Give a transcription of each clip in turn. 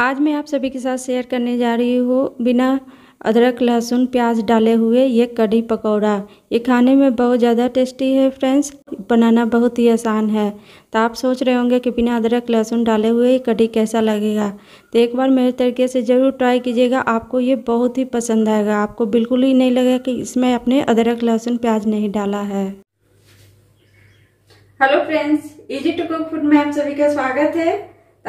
आज मैं आप सभी के साथ शेयर करने जा रही हूँ बिना अदरक लहसुन प्याज डाले हुए ये कढ़ी पकौड़ा ये खाने में बहुत ज़्यादा टेस्टी है फ्रेंड्स बनाना बहुत ही आसान है तो आप सोच रहे होंगे कि बिना अदरक लहसुन डाले हुए ये कढ़ी कैसा लगेगा तो एक बार मेरे तरीके से ज़रूर ट्राई कीजिएगा आपको ये बहुत ही पसंद आएगा आपको बिल्कुल ही नहीं लगेगा कि इसमें अपने अदरक लहसुन प्याज नहीं डाला है hello friends easy to cook food में आप सभी का स्वागत है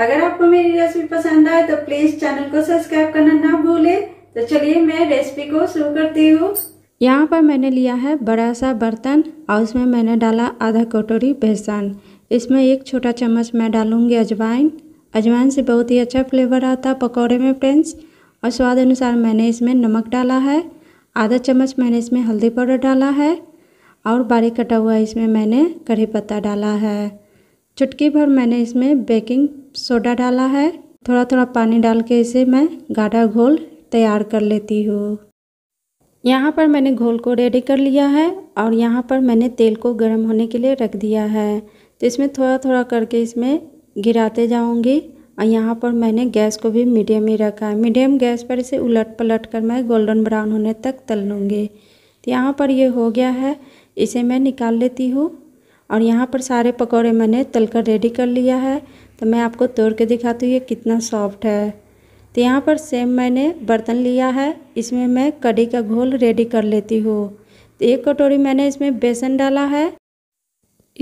अगर आपको मेरी रेसिपी पसंद आए तो प्लीज चैनल को सब्सक्राइब करना ना भूले तो चलिए मैं रेसिपी को शुरू करती हूँ यहाँ पर मैंने लिया है बड़ा सा बर्तन और उसमें मैंने डाला आधा कटोरी बेसन इसमें एक छोटा चम्मच मैं डालूँगी अजवाइन अजवाइन से बहुत ही अच्छा फ्लेवर आता पकौड़े में फ्रेंड्स और स्वाद अनुसार मैंने इसमें नमक डाला है आधा चम्मच मैंने इसमें हल्दी पाउडर डाला है और बारीक कटा हुआ इसमें मैंने करी पत्ता डाला है चुटकी भर मैंने इसमें बेकिंग सोडा डाला है थोड़ा थोड़ा पानी डाल के इसे मैं गाढ़ा घोल तैयार कर लेती हूँ यहाँ पर मैंने घोल को रेडी कर लिया है और यहाँ पर मैंने तेल को गर्म होने के लिए रख दिया है तो इसमें थोड़ा थोड़ा करके इसमें गिराते जाऊँगी और यहाँ पर मैंने गैस को भी मीडियम ही रखा है मीडियम गैस पर इसे उलट पलट कर मैं गोल्डन ब्राउन होने तक तल लूँगी तो यहाँ पर ये हो गया है इसे मैं निकाल लेती हूँ और यहाँ पर सारे पकौड़े मैंने तल कर रेडी कर लिया है तो मैं आपको तोड़ के दिखाती हूँ ये कितना सॉफ्ट है तो यहाँ पर सेम मैंने बर्तन लिया है इसमें मैं कड़ी का घोल रेडी कर लेती हूँ तो एक कटोरी मैंने इसमें बेसन डाला है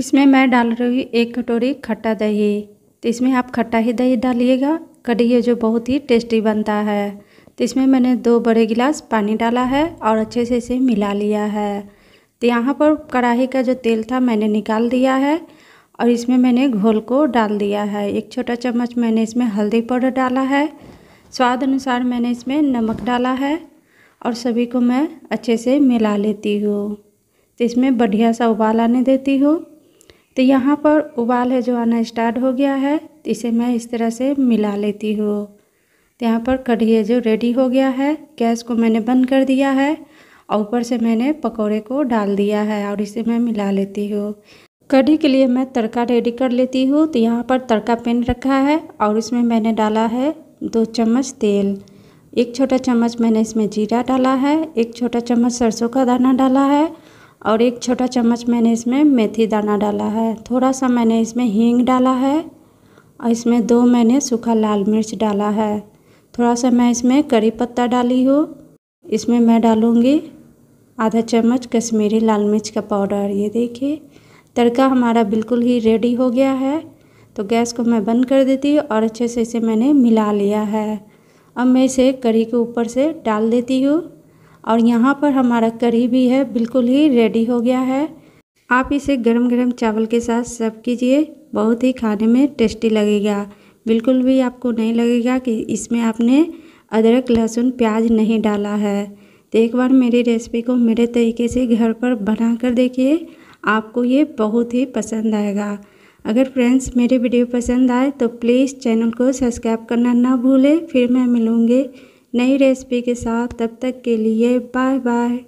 इसमें मैं डाल रही हूँ एक कटोरी खट्टा दही तो इसमें आप खट्टा ही दही डालिएगा कड़ी ये जो बहुत ही टेस्टी बनता है तो इसमें मैंने दो बड़े गिलास पानी डाला है और अच्छे से इसे मिला लिया है तो यहाँ पर कढ़ाई का जो तेल था मैंने निकाल दिया है और इसमें मैंने घोल को डाल दिया है एक छोटा चम्मच मैंने इसमें हल्दी पाउडर डाला है स्वाद अनुसार मैंने इसमें नमक डाला है और सभी को मैं अच्छे से मिला लेती हूँ तो इसमें बढ़िया सा उबाल आने देती हूँ तो यहाँ पर उबाल है जो आना स्टार्ट हो गया है तो इसे मैं इस तरह से मिला लेती हूँ तो यहाँ पर कढ़ी है जो रेडी हो गया है गैस को मैंने बंद कर दिया है और ऊपर से मैंने पकौड़े को डाल दिया है और इसे मैं मिला लेती हूँ कढ़ी के लिए मैं तड़का रेडी कर लेती हूँ तो यहाँ पर तड़का पेन रखा है और इसमें मैंने डाला है दो चम्मच तेल एक छोटा चम्मच मैंने इसमें जीरा डाला है एक छोटा चम्मच सरसों का दाना डाला है और एक छोटा चम्मच मैंने इसमें मेथी दाना डाला है थोड़ा सा मैंने इसमें हींग डाला है और इसमें दो मैंने सूखा लाल मिर्च डाला है थोड़ा सा मैं इसमें करी पत्ता डाली हूँ इसमें मैं डालूँगी आधा चम्मच कश्मीरी लाल मिर्च का पाउडर ये देखिए तड़का हमारा बिल्कुल ही रेडी हो गया है तो गैस को मैं बंद कर देती हूँ और अच्छे से इसे मैंने मिला लिया है अब मैं इसे करी के ऊपर से डाल देती हूँ और यहाँ पर हमारा करी भी है बिल्कुल ही रेडी हो गया है आप इसे गरम गरम चावल के साथ सर्व कीजिए बहुत ही खाने में टेस्टी लगेगा बिल्कुल भी आपको नहीं लगेगा कि इसमें आपने अदरक लहसुन प्याज नहीं डाला है तो एक बार मेरी रेसिपी को मेरे तरीके से घर पर बना कर देखिए आपको ये बहुत ही पसंद आएगा अगर फ्रेंड्स मेरे वीडियो पसंद आए तो प्लीज़ चैनल को सब्सक्राइब करना ना भूलें फिर मैं मिलूँगी नई रेसिपी के साथ तब तक के लिए बाय बाय